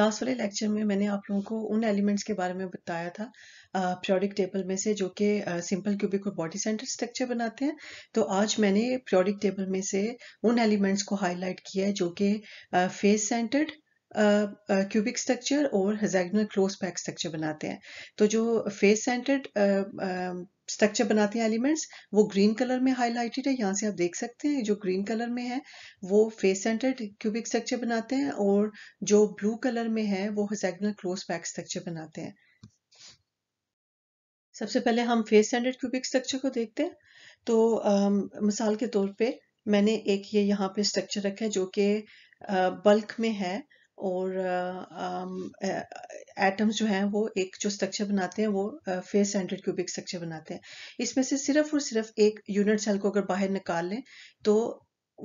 Last वाले lecture में मैंने आप लोगों को उन एलिमेंट्स के बारे में बताया था प्योरिक टेबल में से जो कि सिंपल क्यूबिक और बॉडी सेंटर स्ट्रक्चर बनाते हैं तो आज मैंने प्योरिक टेबल में से उन एलिमेंट्स को हाईलाइट किया है जो कि फेस सेंटर्ड क्यूबिक स्ट्रक्चर और हेजैगनल क्लोज पैक स्ट्रक्चर बनाते हैं तो जो फेस सेंटर्ड स्ट्रक्चर बनाते हैं एलिमेंट्स वो ग्रीन कलर में हाईलाइटेड है यहाँ से आप देख सकते हैं जो ग्रीन कलर में है वो फेस सेंटर्ड क्यूबिक स्ट्रक्चर बनाते हैं और जो ब्लू कलर में है वो हेजैगनल क्लोज पैक स्ट्रक्चर बनाते हैं सबसे पहले हम फेस सेंटर्ड क्यूबिक स्ट्रक्चर को देखते हैं तो आ, मिसाल के तौर पे मैंने एक ये यहाँ पे स्ट्रक्चर रखा है जो कि बल्क में है और एटम्स जो हैं वो एक जो स्ट्रक्चर बनाते हैं वो फेस सेंटर्ड क्यूबिक स्ट्रक्चर बनाते हैं इसमें से सिर्फ और सिर्फ एक यूनिट सेल को अगर बाहर निकाल लें तो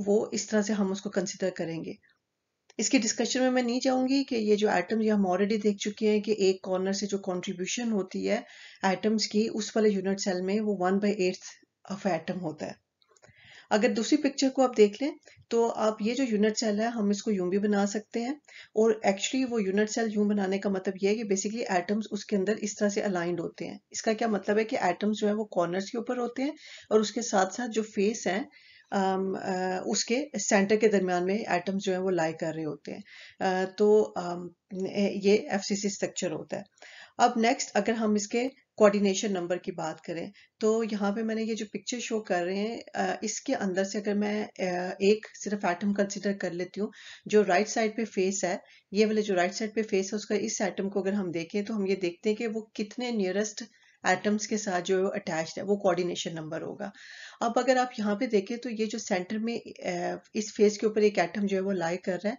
वो इस तरह से हम उसको कंसिडर करेंगे इसके डिस्कशन में मैं नहीं जाऊंगी कि ये जो आइटम ये हम ऑलरेडी देख चुके हैं कि एक कॉर्नर से जो कंट्रीब्यूशन होती है आइटम्स की उस वाले यूनिट सेल में वो one by eighth of atom होता है अगर दूसरी पिक्चर को आप देख लें तो आप ये जो यूनिट सेल है हम इसको यूं भी बना सकते हैं और एक्चुअली वो यूनिट सेल यूं बनाने का मतलब ये है कि बेसिकली एटम्स उसके अंदर इस तरह से अलाइंड होते हैं इसका क्या मतलब है कि एटम्स जो है वो कॉर्नर्स के ऊपर होते हैं और उसके साथ साथ जो फेस है आम, आ, उसके सेंटर के दरमियान में एटम्स जो है वो लाई कर रहे होते हैं आ, तो ये एफ स्ट्रक्चर होता है अब नेक्स्ट अगर हम इसके कोऑर्डिनेशन नंबर की बात करें तो यहाँ पे मैंने ये जो पिक्चर शो कर रहे हैं इसके अंदर से अगर मैं एक सिर्फ एटम कंसिडर कर लेती हूँ जो राइट साइड पे फेस है ये वाले जो राइट साइड पे फेस है उसका इस एटम को अगर हम देखें तो हम ये देखते हैं कि वो कितने नियरेस्ट एटम्स के साथ जो अटैच है वो कोऑर्डिनेशन नंबर होगा अब अगर आप यहाँ पे देखें तो ये जो सेंटर में इस फेस के ऊपर एक एटम जो है वो लाई कर रहा है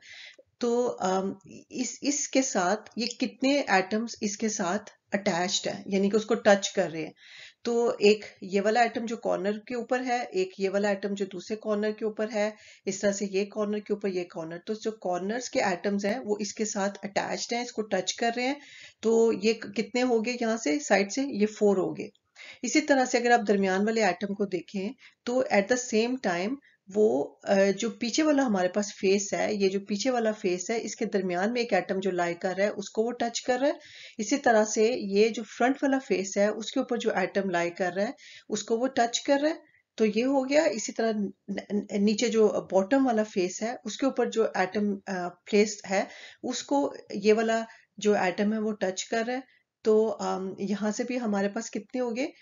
तो इस इसके साथ ये कितने एटम्स इसके साथ अटैच्ड है यानी कि उसको टच कर रहे हैं तो एक ये वाला आइटम जो कॉर्नर के ऊपर है एक ये वाला आइटम जो दूसरे कॉर्नर के ऊपर है इस तरह से ये कॉर्नर के ऊपर ये कॉर्नर तो जो कॉर्नर्स के आइटम्स हैं वो इसके साथ अटैच्ड हैं इसको टच कर रहे हैं तो ये कितने हो गए यहाँ से साइड से ये फोर हो गए इसी तरह से अगर आप दरमियान वाले आइटम को देखें तो एट द सेम टाइम वो जो पीछे वाला हमारे पास फेस है ये जो पीछे वाला फेस है इसके दरमियान में एक एटम जो लाई कर रहा है उसको वो टच कर रहा है इसी तरह से ये जो फ्रंट वाला फेस है उसके ऊपर जो एटम लाई कर रहा है उसको वो टच कर रहा है तो ये हो गया इसी तरह नीचे जो बॉटम वाला फेस है उसके ऊपर जो एटम प्लेस है उसको ये वाला जो एटम है वो टच कर रहा है तो यहां से भी हमारे पास कितने हो गए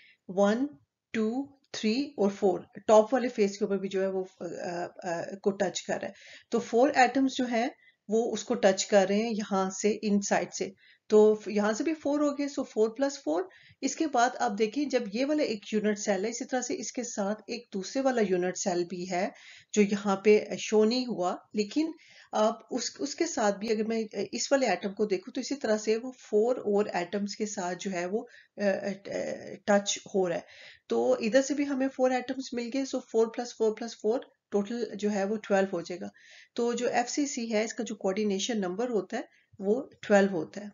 वन टू थ्री और फोर टॉप वाले फेस के ऊपर भी जो है वो आ, आ, को टच कर रहा है तो फोर एटम्स जो है वो उसको टच कर रहे हैं यहाँ से इन साइड से तो यहाँ से भी फोर हो गए सो फोर प्लस फोर इसके बाद आप देखिए जब ये वाला एक यूनिट सेल है इसी तरह से इसके साथ एक दूसरे वाला यूनिट सेल भी है जो यहाँ पे शो नहीं हुआ लेकिन आप उस उसके साथ भी अगर मैं इस वाले एटम को देखूं तो इसी तरह से वो फोर और एटम्स के साथ जो है वो टच हो रहा है तो इधर से भी हमें फोर एटम्स मिल गए so four plus four plus four total जो है वो ट्वेल्व हो जाएगा तो जो एफ है इसका जो कोऑर्डिनेशन नंबर होता है वो ट्वेल्व होता है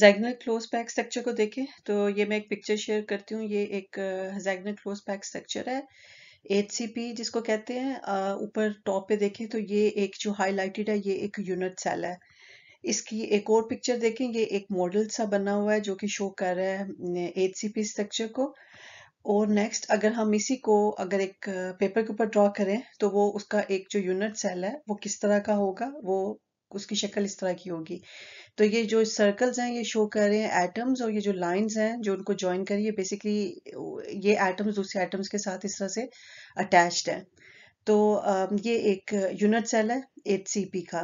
जैगनल क्लोज पैक स्ट्रक्चर को देखें तो ये मैं एक पिक्चर शेयर करती हूँ ये एक जैगनल क्लोज पैक स्ट्रक्चर है एच जिसको कहते हैं ऊपर टॉप पे देखें तो ये एक जो हाईलाइटेड है ये एक यूनिट सेल है इसकी एक और पिक्चर देखें ये एक मॉडल सा बना हुआ है जो कि शो कर रहा है एच स्ट्रक्चर को और नेक्स्ट अगर हम इसी को अगर एक पेपर के ऊपर ड्रॉ करें तो वो उसका एक जो यूनिट सेल है वो किस तरह का होगा वो उसकी शक्ल इस तरह की होगी तो ये जो सर्कल्स हैं ये शो कर रहे हैं एटम्स और ये जो लाइंस हैं जो उनको ज्वाइन कर है बेसिकली ये एटम्स दूसरे एटम्स के साथ इस तरह से अटैच्ड हैं तो ये एक यूनिट सेल है एच का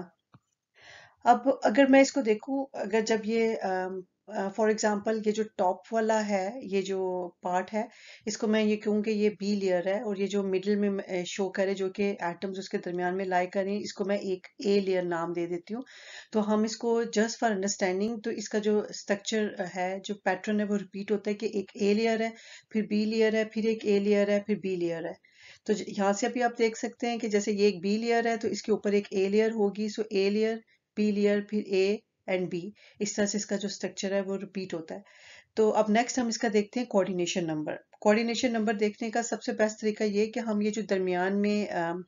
अब अगर मैं इसको देखूं अगर जब ये फॉर एग्जाम्पल ये जो टॉप वाला है ये जो पार्ट है इसको मैं ये कहूँ कि ये बी लेयर है और ये जो मिडिल में शो करे जो कि एटम्स उसके दरमियान में लाई करें इसको मैं एक ए लेयर नाम दे देती हूँ तो हम इसको जस्ट फॉर अंडरस्टैंडिंग तो इसका जो स्ट्रक्चर है जो पैटर्न है वो रिपीट होता है कि एक ए लेयर है फिर बी लेयर है फिर एक ए लेयर है फिर बी लेयर है तो यहाँ से अभी आप देख सकते हैं कि जैसे ये एक बी लेयर है तो इसके ऊपर एक ए लेयर होगी so A layer B layer फिर ए एंड बी इस तरह से इसका जो स्ट्रक्चर है वो रिपीट होता है तो अब नेक्स्ट हम इसका देखते हैं कोऑर्डिनेशन नंबर कोऑर्डिनेशन नंबर देखने का सबसे बेस्ट तरीका ये कि हम ये जो दरमियान में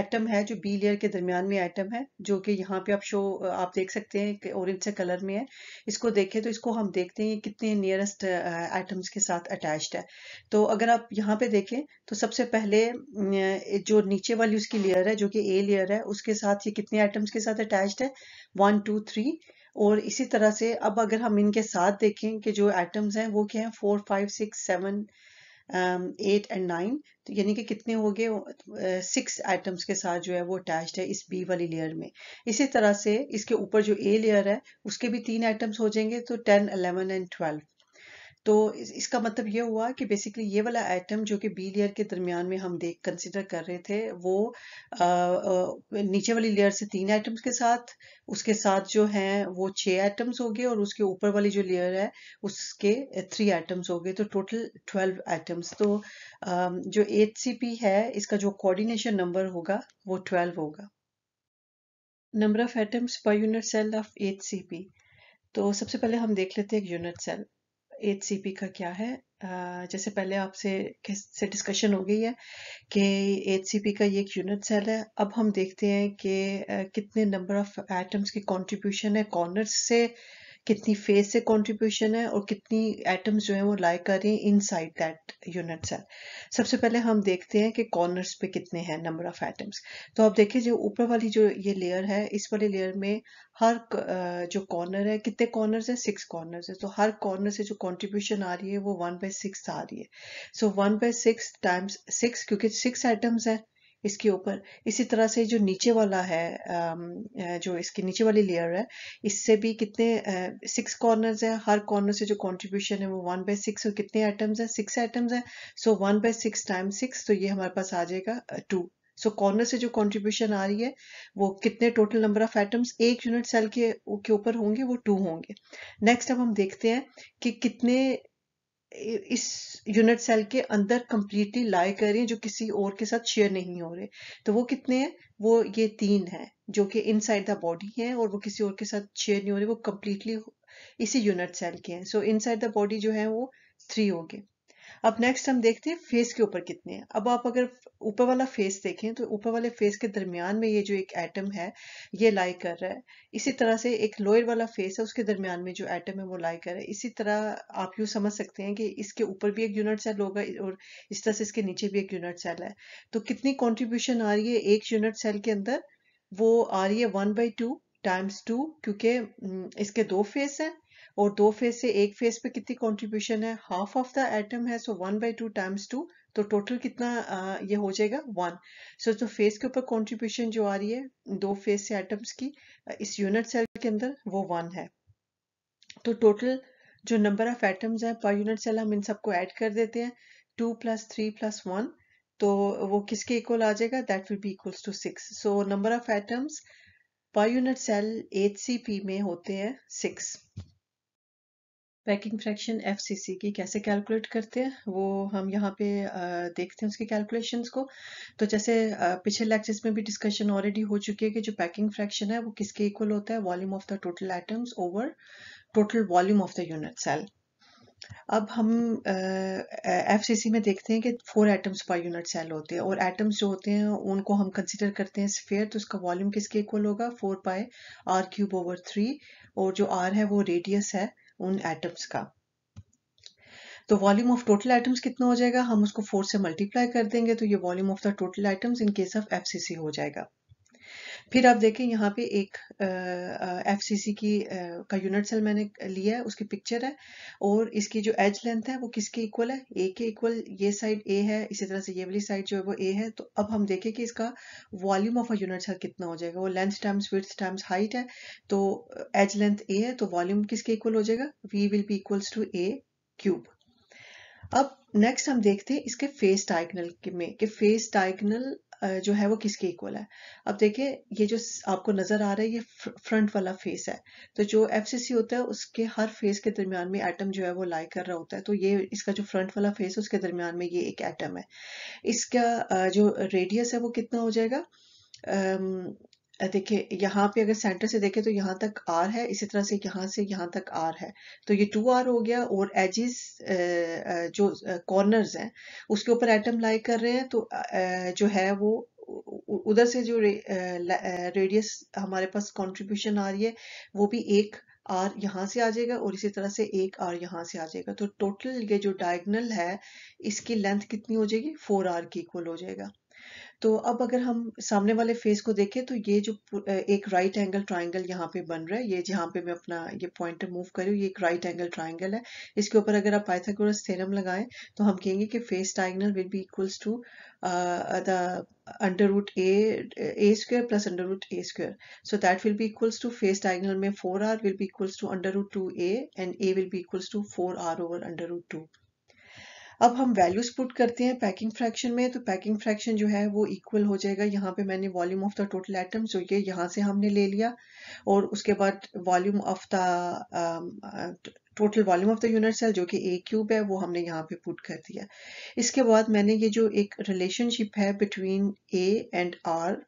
एटम है जो बी लेयर के दरमियान में एटम है जो कि यहाँ पे आप शो आप देख सकते हैं कि ऑरेंज से कलर में है इसको देखें तो इसको हम देखते हैं कितने नियरेस्ट एटम्स के साथ अटैच्ड है तो अगर आप यहाँ पे देखें तो सबसे पहले जो नीचे वाली उसकी लेयर है जो कि ए लेयर है उसके साथ ये कितने आइटम्स के साथ अटैच्ड है वन टू थ्री और इसी तरह से अब अगर हम इनके साथ देखें कि जो एटम्स हैं वो क्या हैं four five six seven eight and nine तो यानी कि कितने हो गए सिक्स uh, एटम्स के साथ जो है वो अटैच्ड है इस बी वाली लेयर में इसी तरह से इसके ऊपर जो ए लेयर है उसके भी तीन एटम्स हो जाएंगे तो टेन अलेवन एंड ट्वेल्व तो इसका मतलब ये हुआ कि बेसिकली ये वाला आइटम जो कि बी लेयर के दरमियान में हम देख कंसिडर कर रहे थे वो आ, आ, नीचे वाली लेयर से तीन आइटम्स के साथ उसके साथ जो है वो छह आइटम्स हो गए और उसके ऊपर वाली जो लेयर है उसके थ्री आइटम्स हो गए तो टोटल ट्वेल्व आइटम्स तो आ, जो एच है इसका जो कोऑर्डिनेशन नंबर होगा वो ट्वेल्व होगा number of atoms per unit cell of H तो सबसे पहले हम देख लेते हैं unit cell H C P का क्या है जैसे पहले आपसे से डिस्कशन हो गई है कि एच का ये एक यूनिट सेल है अब हम देखते हैं कि कितने नंबर ऑफ एटम्स की कंट्रीब्यूशन है कॉर्नर से कितनी फेज से कंट्रीब्यूशन है और कितनी एटम्स जो है वो लाई कर रही हैं साइड दैट यूनिट सेल सबसे पहले हम देखते हैं कि कॉर्नर्स पे कितने हैं नंबर ऑफ एटम्स तो आप देखिए जो ऊपर वाली जो ये लेयर है इस वाले लेयर में हर जो कॉर्नर है कितने कॉर्नर्स है सिक्स कॉर्नर्स है तो हर कॉर्नर से जो कॉन्ट्रीब्यूशन आ रही है वो वन बाय सिक्स आ रही है so one by six times six क्योंकि सिक्स एटम्स हैं इसके ऊपर इसी तरह से जो नीचे वाला है जो इसके नीचे वाली लेयर है इससे भी कितने सिक्स कॉर्नर है हर कॉर्नर से जो कॉन्ट्रीब्यूशन है वो वन बाय सिक्स और कितने एटम्स है सिक्स आइटम्स है so one by six time six तो ये हमारे पास आ जाएगा टू सो कॉर्नर से जो कंट्रीब्यूशन आ रही है वो कितने टोटल नंबर ऑफ एटम्स एक यूनिट सेल के ऊपर होंगे वो टू होंगे नेक्स्ट अब हम देखते हैं कि कितने इस यूनिट सेल के अंदर कंप्लीटली लाई कर रही हैं जो किसी और के साथ शेयर नहीं हो रहे तो वो कितने हैं वो ये तीन हैं जो कि इनसाइड द बॉडी हैं और वो किसी और के साथ शेयर नहीं हो रहे वो कंप्लीटली इसी यूनिट सेल के हैं सो इनसाइड द बॉडी जो है वो थ्री हो गए अब नेक्स्ट हम देखते हैं फेस के ऊपर कितने हैं अब आप अगर ऊपर वाला फेस देखें तो ऊपर वाले फेस के दरमियान में ये जो एक एटम है ये लाई कर रहा है इसी तरह से एक लोअर वाला फेस है उसके दरमियान में जो एटम है वो लाई कर रहा है इसी तरह आप यूँ समझ सकते हैं कि इसके ऊपर भी एक यूनिट सेल होगा और इस तरह से इसके नीचे भी एक यूनिट सेल है तो कितनी कॉन्ट्रीब्यूशन आ रही है एक यूनिट सेल के अंदर वो आ रही है one by two times two क्योंकि इसके दो फेस हैं और दो फेस से एक फेस पे कितनी कंट्रीब्यूशन है हाफ ऑफ द एटम है so one by two times two तो टोटल कितना आ, ये हो जाएगा वन सो so, जो तो फेस के ऊपर कंट्रीब्यूशन जो आ रही है दो फेस से एटम्स की इस यूनिट सेल के अंदर वो वन है तो टोटल जो नंबर ऑफ एटम्स हैं पर यूनिट सेल हम इन सबको ऐड कर देते हैं two plus three plus one तो वो किसके इक्वल आ जाएगा that will be equals to six so number of atoms per unit cell H में होते हैं सिक्स पैकिंग फ्रैक्शन सी की कैसे कैलकुलेट करते हैं वो हम यहाँ पे देखते हैं उसकी कैलकुलेशंस को तो जैसे पिछले लेक्चर्स में भी डिस्कशन ऑलरेडी हो चुकी है कि जो पैकिंग फ्रैक्शन है वो किसके इक्वल होता है volume of the total atoms over total volume of the unit cell अब हम एफ सी सी में देखते हैं कि four atoms per unit cell होते हैं और एटम्स जो होते हैं उनको हम कंसिडर करते हैं स्फेयर तो उसका वॉल्यूम किसके इक्वल होगा four pi are cube over three और जो आर है वो रेडियस है उन एटम्स का तो वॉल्यूम ऑफ टोटल आइटम्स कितना हो जाएगा हम उसको फोर से मल्टीप्लाई कर देंगे तो ये volume of the total items in case of F हो जाएगा फिर आप देखें यहाँ पे एक एफ सी सी की आ, का यूनिट सेल मैंने लिया है उसकी पिक्चर है और इसकी जो एज लेंथ है वो किसके इक्वल है ए के इक्वल ये साइड ए है इसी तरह से ये वाली साइड जो है वो ए है तो अब हम देखें कि इसका volume of a unit cell कितना हो जाएगा वो length times width times height है तो एज लेंथ ए है तो वॉल्यूम किसके इक्वल हो जाएगा we will be equals to a cube अब नेक्स्ट हम देखते हैं इसके फेस डायगनल में कि फेस डायगनल जो है वो किसके इक्वल है अब देखिए ये जो आपको नजर आ रहा है ये फ्रंट वाला फेस है तो जो एफसीसी होता है उसके हर फेस के दरमियान में एटम जो है वो लाई कर रहा होता है तो ये इसका जो फ्रंट वाला फेस है उसके दरमियान में ये एक एटम है इसका जो रेडियस है वो कितना हो जाएगा देखिए यहाँ पे अगर सेंटर से देखें तो यहाँ तक आर है इसी तरह से यहाँ से यहाँ तक आर है तो ये टू आर हो गया और एजिस जो कॉर्नर्स हैं उसके ऊपर एटम लाई कर रहे हैं तो जो है वो उधर से जो रेडियस हमारे पास कंट्रीब्यूशन आ रही है वो भी एक आर यहाँ से आ जाएगा और इसी तरह से एक आर यहाँ से आ जाएगा तो टोटल ये जो डायगनल है इसकी लेंथ कितनी हो जाएगी फोर आर की इक्वल हो जाएगा तो अब अगर हम सामने वाले फेस को देखें तो ये जो एक राइट एंगल ट्राइंगल यहाँ पे बन रहा है ये जहाँ पे मैं अपना ये पॉइंटर मूव कर रही हूँ ये एक राइट एंगल ट्राइंगल है इसके ऊपर अगर आप पाइथागोरस थ्योरम लगाएं तो हम कहेंगे कि face triangle will be equals to the under root a a square plus under root a square so that will be equals to face triangle में four r will be equals to under root two a and a will be equals to four r over under root two अब हम values put करते हैं packing fraction में तो packing fraction जो है वो इक्वल हो जाएगा यहाँ पे मैंने volume of the total atom जो ये यहाँ से हमने ले लिया और उसके बाद volume of the total volume of the unit cell जो कि ए क्यूब है वो हमने यहाँ पे पुट कर दिया इसके बाद मैंने ये जो एक रिलेशनशिप है बिटवीन ए एंड आर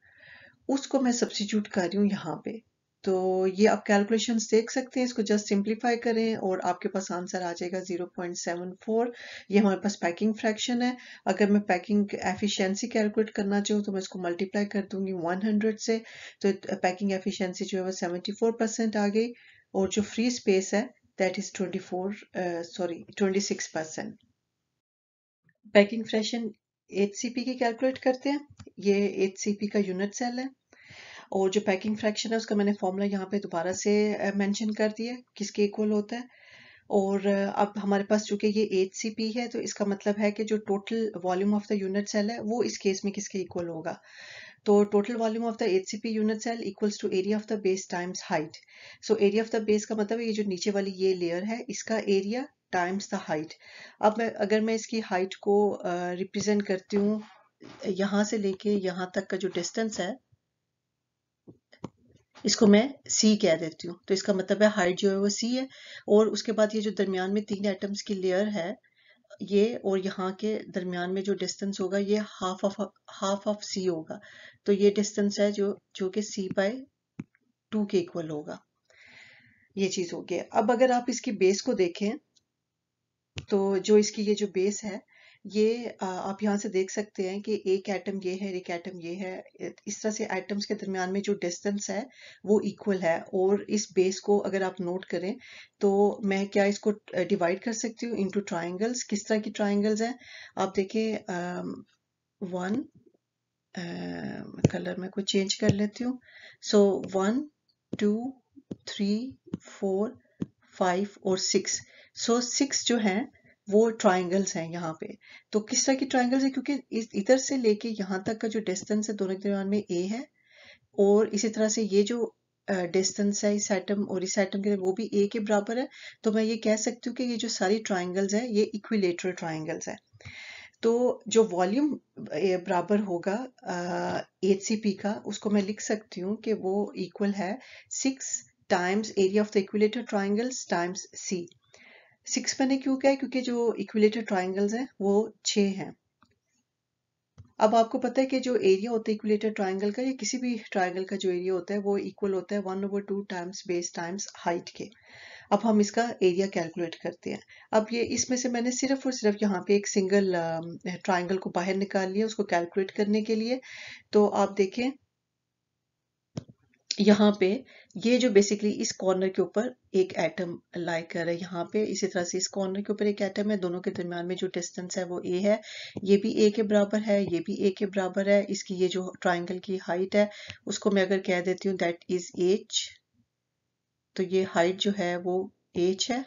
उसको मैं सब्सिट्यूट कर रही हूँ यहाँ पे तो ये आप कैलकुलेशन देख सकते हैं इसको जस्ट सिंप्लीफाई करें और आपके पास आंसर आ जाएगा 0.74 ये हमारे पास पैकिंग फ्रैक्शन है अगर मैं पैकिंग एफिशिएंसी कैलकुलेट करना चाहूँ तो मैं इसको मल्टीप्लाई कर दूंगी 100 से तो पैकिंग एफिशिएंसी जो है वो 74 परसेंट आ गई और जो फ्री स्पेस है that is four sorry twenty percent packing fraction H की कैलकुलेट करते हैं ये एच का यूनिट सेल है और जो पैकिंग फ्रैक्शन है उसका मैंने फॉर्मूला यहाँ पे दोबारा से मेंशन कर दिया किसके इक्वल होता है और अब हमारे पास चूंकि ये एच सी पी है तो इसका मतलब है कि जो total volume of the unit cell है वो इस केस में किसके इक्वल होगा तो total volume of the H C P unit cell equals to area of the base times height so area of the base का मतलब ये जो नीचे वाली ये लेयर है इसका एरिया टाइम्स द हाइट अब मैं अगर मैं इसकी हाइट को रिप्रेजेंट uh, करती हूँ यहाँ से लेके यहाँ तक का जो डिस्टेंस है इसको मैं सी कह देती हूँ तो इसका मतलब है हाइट जो है वो सी है और उसके बाद ये जो दरमियान में तीन एटम्स की लेयर है ये और यहाँ के दरमियान में जो डिस्टेंस होगा ये half of half of c होगा तो ये डिस्टेंस है जो जो कि सी बाय टू के इक्वल होगा ये चीज हो अब अगर आप इसकी बेस को देखें तो जो इसकी ये जो बेस है ये आप यहाँ से देख सकते हैं कि एक एटम ये है एक एटम ये है इस तरह से एटम्स के दरमियान में जो डिस्टेंस है वो इक्वल है और इस बेस को अगर आप नोट करें तो मैं क्या इसको डिवाइड कर सकती हूँ इनटू ट्रायंगल्स किस तरह की ट्रायंगल्स हैं आप देखिए वन कलर में कुछ चेंज कर लेती हूँ so one two three four five और सिक्स सो सिक्स जो हैं वो ट्राइंगल्स हैं यहाँ पे तो किस तरह की ट्राइंगल्स है क्योंकि इधर से लेके यहाँ तक का जो डिस्टेंस है दोनों के दरमियान में ए है और इसी तरह से ये जो डिस्टेंस है इस आइटम और इस आइटम के वो भी ए के बराबर है तो मैं ये कह सकती हूँ कि ये जो सारी ट्राइंगल्स है ये इक्विलेटरल ट्राइंगल्स है तो जो वॉल्यूम बराबर होगा एच सी पी का उसको मैं लिख सकती हूँ कि वो इक्वल है six times area of the equilateral triangles times c six मैंने क्यों क्या है क्योंकि जो इक्विलेटर ट्राइंगल्स हैं वो छः हैं अब आपको पता है कि जो एरिया होता है इक्विलेटर ट्राइंगल का या किसी भी ट्राइंगल का जो एरिया होता है वो इक्वल होता है one over two times base times height के अब हम इसका एरिया कैलकुलेट करते हैं अब ये इसमें से मैंने सिर्फ और सिर्फ यहाँ पे एक सिंगल ट्राइंगल um, को बाहर निकाल लिया उसको कैलकुलेट करने के लिए तो आप देखें यहाँ पे ये जो बेसिकली इस कॉर्नर के ऊपर एक एटम लाइक कर है यहाँ पे इसी तरह से इस कॉर्नर के ऊपर एक एटम है दोनों के दरमियान में जो डिस्टेंस है वो ए है ये भी ए के बराबर है ये भी ए के बराबर है इसकी ये जो ट्राइंगल की हाइट है उसको मैं अगर कह देती हूँ दैट इज एच तो ये हाइट जो है वो एच है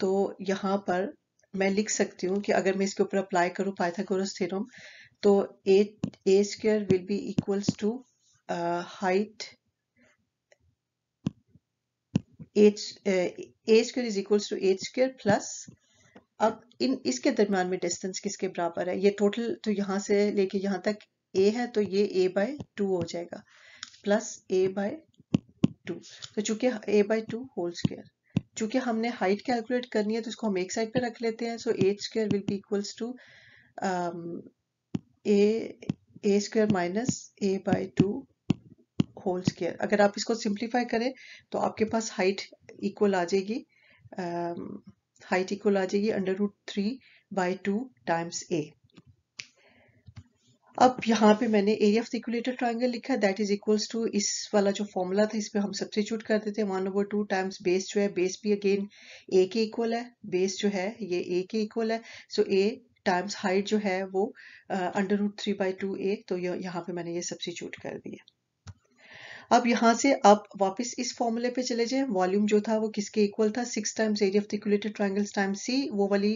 तो यहाँ पर मैं लिख सकती हूँ कि अगर मैं इसके ऊपर अप्लाई करूँ पाइथागोरस थ्योरम तो a a square will be equals to uh, height h uh, a square is equals to h square plus अब इन इसके दरम्यान में डिस्टेंस किसके बराबर है ये टोटल तो यहाँ से लेके यहाँ तक ए है तो ये ए बाय टू हो जाएगा प्लस ए बाय टू तो चूंकि a by two whole square चूंकि हमने हाइट कैलकुलेट करनी है तो इसको हम एक साइड पे रख लेते हैं so h square will be equals to a a square minus a by two whole square अगर आप इसको सिंप्लीफाई करें तो आपके पास हाइट इक्वल आ जाएगी हाइट um, इक्वल आ जाएगी under root three by two times a अब यहाँ पे मैंने एरिया ऑफ इक्वलेटर ट्राइंगल लिखा दैट इज इक्वल्स टू इस वाला जो फॉर्मूला था इसमें हम सबसे कर करते थे one over two times base जो है बेस भी अगेन ए के इक्वल है बेस जो है ये ए के इक्वल है सो ए टाइम्स हाइट जो है वो under root three by two a तो यह, यहाँ पे मैंने ये सब्सिट्यूट कर दिया अब यहाँ से आप वापस इस फॉर्मूले पे चले जाएं वॉल्यूम जो था वो किसके इक्वल था six times area of the triangles time c वो वाली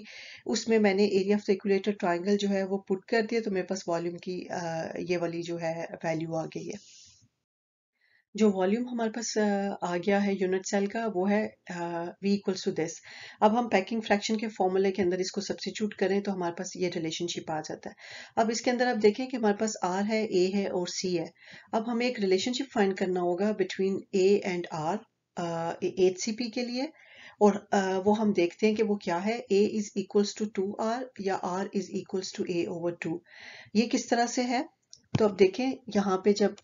उसमें मैंने एरिया ऑफ द ट्राइंगल जो है वो पुट कर दिया तो मेरे पास वॉल्यूम की ये वाली जो है वैल्यू आ गई है जो वॉल्यूम हमारे पास आ गया है यूनिट सेल का वो है वी इक्वल्स टू दिस अब हम पैकिंग फ्रैक्शन के फॉर्मूले के अंदर इसको सब्सिट्यूट करें तो हमारे पास ये रिलेशनशिप आ जाता है अब इसके अंदर आप देखें कि हमारे पास आर है ए है और सी है अब हमें एक रिलेशनशिप फाइंड करना होगा between a and r H C P के लिए और uh, वो हम देखते हैं कि वो क्या है a is equals to two r या r is equals to a over two ये किस तरह से है तो अब देखें यहाँ पे जब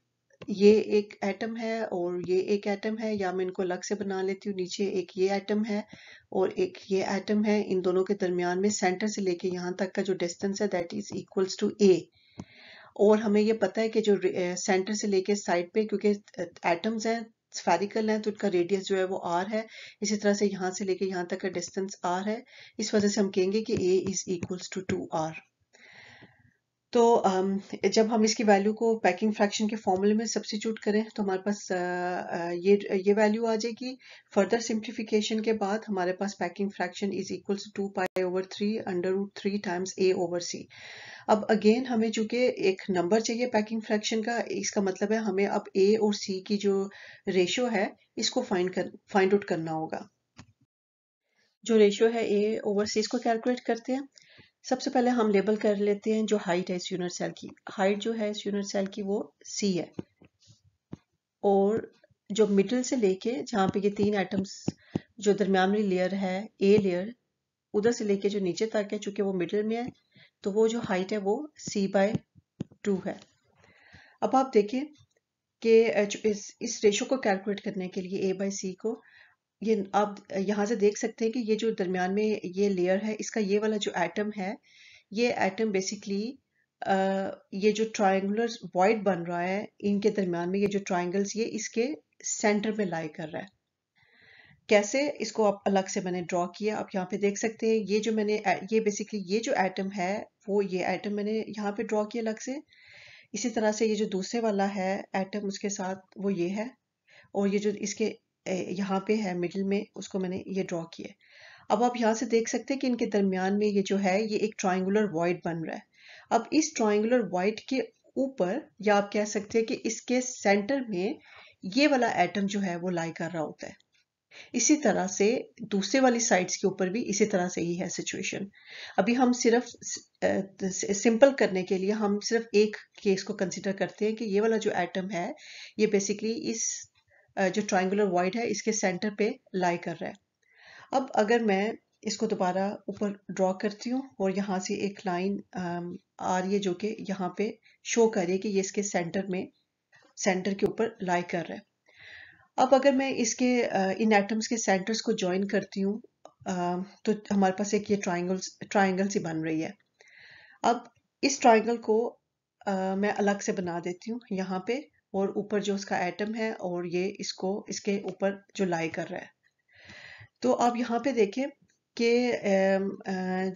ये एक एटम है और ये एक एटम है या मैं इनको अलग से बना लेती हूँ नीचे एक ये एटम है और एक ये एटम है इन दोनों के दरमियान में सेंटर से लेके यहाँ तक का जो डिस्टेंस है that is equals to a और हमें ये पता है कि जो सेंटर से लेके साइड पे क्योंकि एटम्स हैं स्फेरिकल हैं तो इनका रेडियस जो है वो आर है इसी तरह से यहाँ से लेके यहाँ तक का डिस्टेंस आर है इस वजह से हम कहेंगे कि a is equals to two r तो जब हम इसकी वैल्यू को पैकिंग फ्रैक्शन के फॉर्मूले में सब्सिट्यूट करें तो हमारे पास ये ये वैल्यू आ जाएगी फर्दर सिंप्लीफिकेशन के बाद हमारे पास packing fraction is equal to pi over three under root three times a over c अब अगेन हमें चूंकि एक नंबर चाहिए पैकिंग फ्रैक्शन का इसका मतलब है हमें अब ए और सी की जो रेशियो है इसको फाइंड कर फाइंड आउट करना होगा जो रेशियो है ए ओवर सी इसको कैलकुलेट करते हैं सबसे पहले हम लेबल कर लेते हैं जो हाइट है इस यूनिट सेल की हाइट जो है इस यूनिट सेल की वो सी है और जो मिडिल से लेके जहाँ पे ये तीन आइटम्स जो दरमियानी लेयर है ए लेयर उधर से लेके जो नीचे तक है चूंकि वो मिडिल में है तो वो जो हाइट है वो सी बाय टू है अब आप देखें कि इस इस रेशो को कैलकुलेट करने के लिए ए बाई सी को ये आप यहाँ से देख सकते हैं कि ये जो दरमियान में ये लेयर है इसका ये वाला जो एटम है ये एटम बेसिकली ये जो ट्राइंगर वाइड बन रहा है इनके दरमियान में ये जो ट्राइंगल्स ये इसके सेंटर में लाई कर रहा है कैसे इसको आप अलग से मैंने ड्रॉ किया आप यहाँ पे देख सकते हैं ये जो मैंने ये बेसिकली ये जो एटम है वो ये एटम मैंने यहाँ पे ड्रॉ किया अलग से इसी तरह से ये जो दूसरे वाला है एटम उसके साथ वो ये है और ये जो इसके यहाँ पे है मिडिल में उसको मैंने ये ड्रॉ किया है अब आप यहाँ से देख सकते हैं कि इनके दरमियान में ये जो है ये एक ट्राइंगुलर वाइट बन रहा है अब इस ट्राइंगुलर वाइट के ऊपर या आप कह सकते हैं कि इसके सेंटर में ये वाला एटम जो है वो लाई कर रहा होता है इसी तरह से दूसरे वाली साइड्स के ऊपर भी इसी तरह से ही है सिचुएशन अभी हम सिर्फ सिंपल करने के लिए हम सिर्फ एक केस को कंसिडर करते हैं कि ये वाला जो एटम है ये बेसिकली इस जो ट्राइंगुलर वाइड है इसके सेंटर पे लाई कर रहा है अब अगर मैं इसको दोबारा ऊपर ड्रॉ करती हूँ और यहाँ से एक लाइन आ रही है जो कि यहाँ पे शो कर रही है कि ये इसके सेंटर में सेंटर के ऊपर लाई कर रहा है अब अगर मैं इसके इन एटम्स के सेंटर्स को ज्वाइन करती हूँ तो हमारे पास एक ये ट्राइंगल ट्राइंगल सी बन रही है अब इस ट्राइंगल को आ, मैं अलग से बना देती हूँ यहाँ पे और ऊपर जो उसका एटम है और ये इसको इसके ऊपर जो लाई कर रहा है तो आप यहाँ पे देखें कि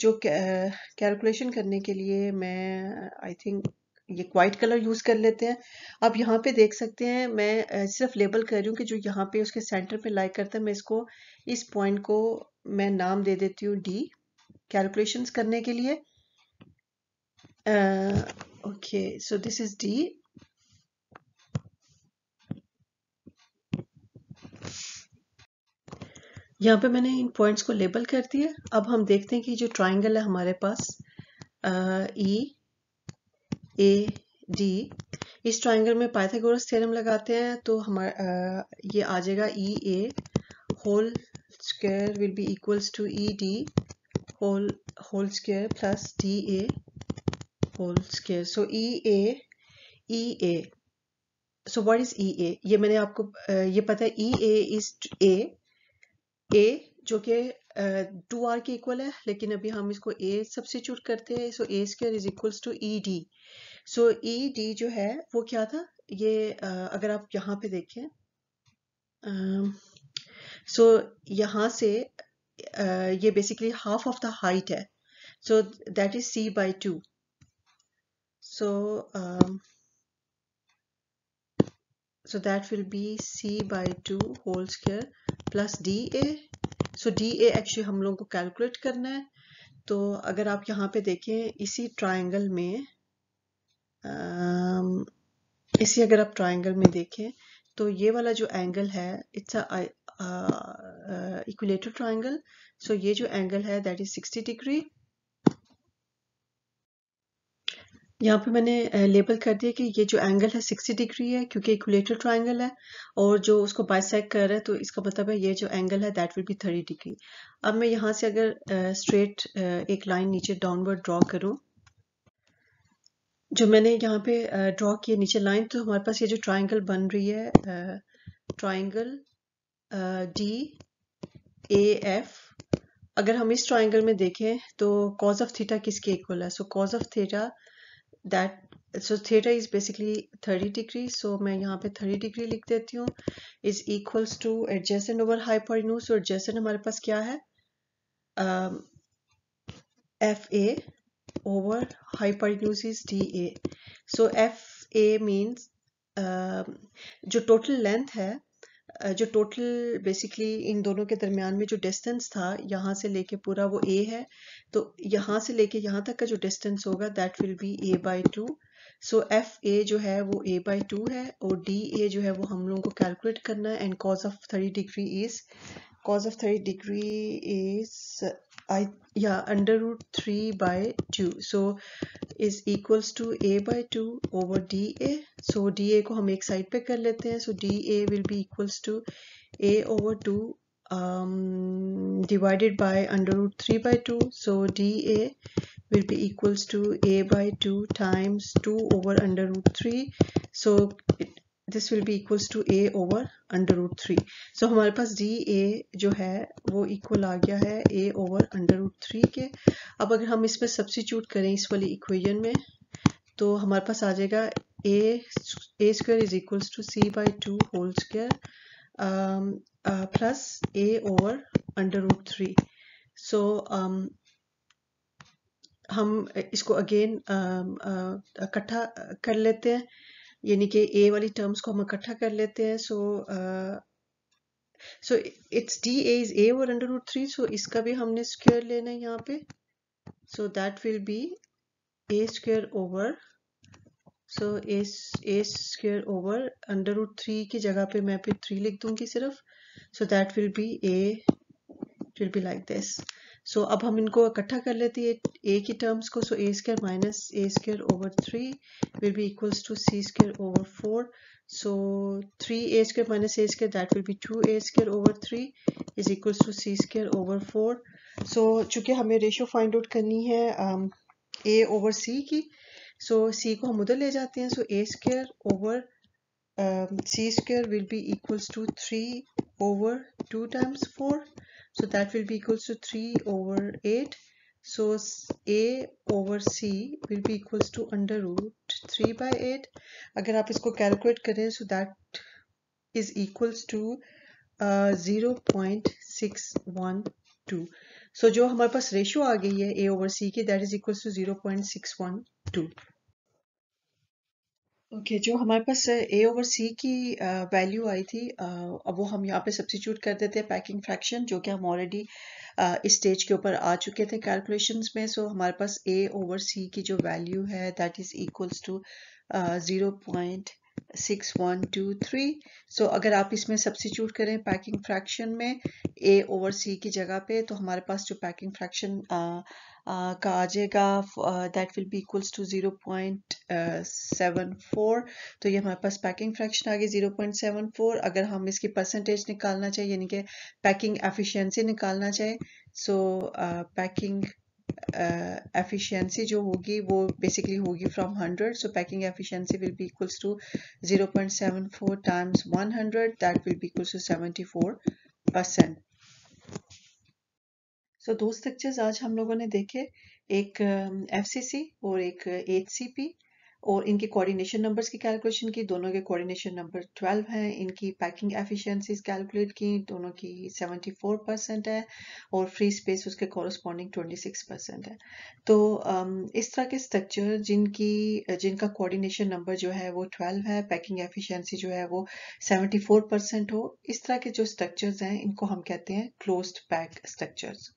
जो कैलकुलेशन करने के लिए मैं आई थिंक ये वाइट कलर यूज़ कर लेते हैं आप यहाँ पे देख सकते हैं मैं सिर्फ लेबल कर रही हूँ कि जो यहाँ पे उसके सेंटर पे लाइक करता है मैं इसको इस पॉइंट को मैं नाम दे देती हूँ डी कैलकुलेशन करने के लिए okay so this is D यहाँ पे मैंने इन पॉइंट्स को लेबल कर दिया अब हम देखते हैं कि जो ट्राइंगल है हमारे पास ई ए डी इस ट्राइंगल में पाइथागोरस थ्योरम लगाते हैं तो हमारा ये आ जाएगा E A whole square will be equals to E D whole whole square plus D A whole square so E A E A so what is E A ये मैंने आपको ये पता है ई ए इज ए ए जो कि टू आर के equal है लेकिन अभी हम इसको ए सब्सिट्यूट करते हैं so a square is equals to E D so E D जो है वो क्या था ये uh, अगर आप यहाँ पे देखें सो uh, so यहाँ से uh, ये basically half of the height है so that is c by two so so that will be c by two whole square plus D A so D A actually हम लोगों को calculate करना है तो अगर आप यहाँ पे देखें इसी ट्राइंगल में इसी अगर आप ट्राइंगल में देखें तो ये वाला जो एंगल है इट्स इक्विलेटर ट्राइंगल सो ये जो एंगल है दैट इज 60 डिग्री यहाँ पे मैंने लेबल कर दिया कि ये जो एंगल है 60 डिग्री है क्योंकि इक्वलेटर ट्रायंगल है और जो उसको बाइसेक कर रहा है तो इसका मतलब है ये जो एंगल है दैट विल बी 30 डिग्री अब मैं यहाँ से अगर स्ट्रेट एक लाइन नीचे डाउनवर्ड ड्रॉ करूँ जो मैंने यहाँ पे ड्रॉ uh, किया नीचे लाइन तो हमारे पास ये जो ट्राइंगल बन रही है ट्राइंगल डी ए एफ अगर हम इस ट्राइंगल में देखें तो कॉज ऑफ थीटा किसके इक्वल है so cos of theta that so theta is basically thirty degree सो मैं यहाँ पे थर्टी डिग्री लिख देती हूँ is equals to adjacent over hypotenuse so adjacent हमारे पास क्या है F A over hypotenuse is D A so F A means जो टोटल लेंथ है जो टोटल बेसिकली इन दोनों के दरमियान में जो डिस्टेंस था यहाँ से लेके पूरा वो ए है तो यहाँ से लेके यहाँ तक का जो डिस्टेंस होगा that will be a by two so F A जो है वो ए बाई टू है और डी ए जो है वो हम लोगों को कैलकुलेट करना है and cos of thirty degree is cos of thirty degree is आई या under root three by two so is equals to a by two over D A so D A को हम एक साइड पे कर लेते हैं so D A will be equals to a over two divided by under root three by two so D A will be equals to a by to times two over under root three so this will be equals to a over under root three so हमारे पास D A जो है वो equal आ गया है a over under root three के अब अगर हम इसमें सब्सिट्यूट करें इस वाली इक्वेजन में तो हमारे पास आ जाएगा a a square is equals to c by two whole square plus a over under root three so हम इसको अगेन um, uh, इकट्ठा कर लेते हैं यानी कि ए वाली टर्म्स को हम इकट्ठा कर लेते हैं so so it's D A is a और अंडर रूट थ्री सो इसका भी हमने स्क्वेयर लेना है यहाँ पे so that will be a square over so a square over under root three की जगह पे मैं फिर थ्री लिख दूंगी सिर्फ so that will be a will be like this so so, अब हम इनको इकट्ठा कर लेते हैं ए की टर्म्स को so a square minus a square over three will be equals to c square over four so three a 3a minus a a that will be two a square over three is equals to c square over four so चूंकि हमें ratio find out करनी है a over सी की सो so, सी को हम उधर ले जाते हैं so a square over c square will be equals to three over two times four So that will be equals to 3 over 8. So a over c will be equals to under root 3 by 8. agar aap isko calculate kare so that is equals to uh, 0.612. So jo hamare paas ratio aa gayi hai a over c ki that is equals to 0.612. Okay okay, जो हमारे पास ए over सी की value आई थी आ, अब वो हम यहाँ पे substitute कर देते हैं पैकिंग फ्रैक्शन जो कि हम ऑलरेडी इस स्टेज के ऊपर आ चुके थे कैलकुलेशंस में सो so, हमारे पास ए ओवर सी की जो वैल्यू है that is equals to zero point six one two three so अगर आप इसमें सब्सिट्यूट करें पैकिंग फ्रैक्शन में ए ओवर सी की जगह पे तो हमारे पास जो पैकिंग फ्रैक्शन का आ जाएगा that will be equals to zero point seven four तो ये हमारे पास पैकिंग फ्रैक्शन आ गई ज़ीरो पॉइंट सेवन फोर अगर हम इसकी परसेंटेज निकालना चाहिए यानी कि पैकिंग एफिशिएंसी निकालना चाहिए सो पैकिंग एफिशिएंसी uh, जो होगी वो बेसिकली होगी from 100 so packing efficiency will be equals to 0.74 times 100 that will be equals to 74 percent so दो स्ट्रक्चर्स आज हम लोगों ने देखे एक एफसीसी um, और एक एचसीपी uh, और इनके कोऑर्डिनेशन नंबर्स की कैलकुलेशन की दोनों के कोऑर्डिनेशन नंबर 12 हैं इनकी पैकिंग एफिशिएंसीज कैलकुलेट की दोनों की 74 परसेंट है और फ्री स्पेस उसके कॉरस्पॉन्डिंग 26 परसेंट है तो इस तरह के स्ट्रक्चर जिनकी जिनका कोऑर्डिनेशन नंबर जो है वो 12 है पैकिंग एफिशिएंसी जो है वो सेवेंटी परसेंट हो इस तरह के जो स्ट्रक्चर्स हैं इनको हम कहते हैं क्लोज पैक स्ट्रक्चर्स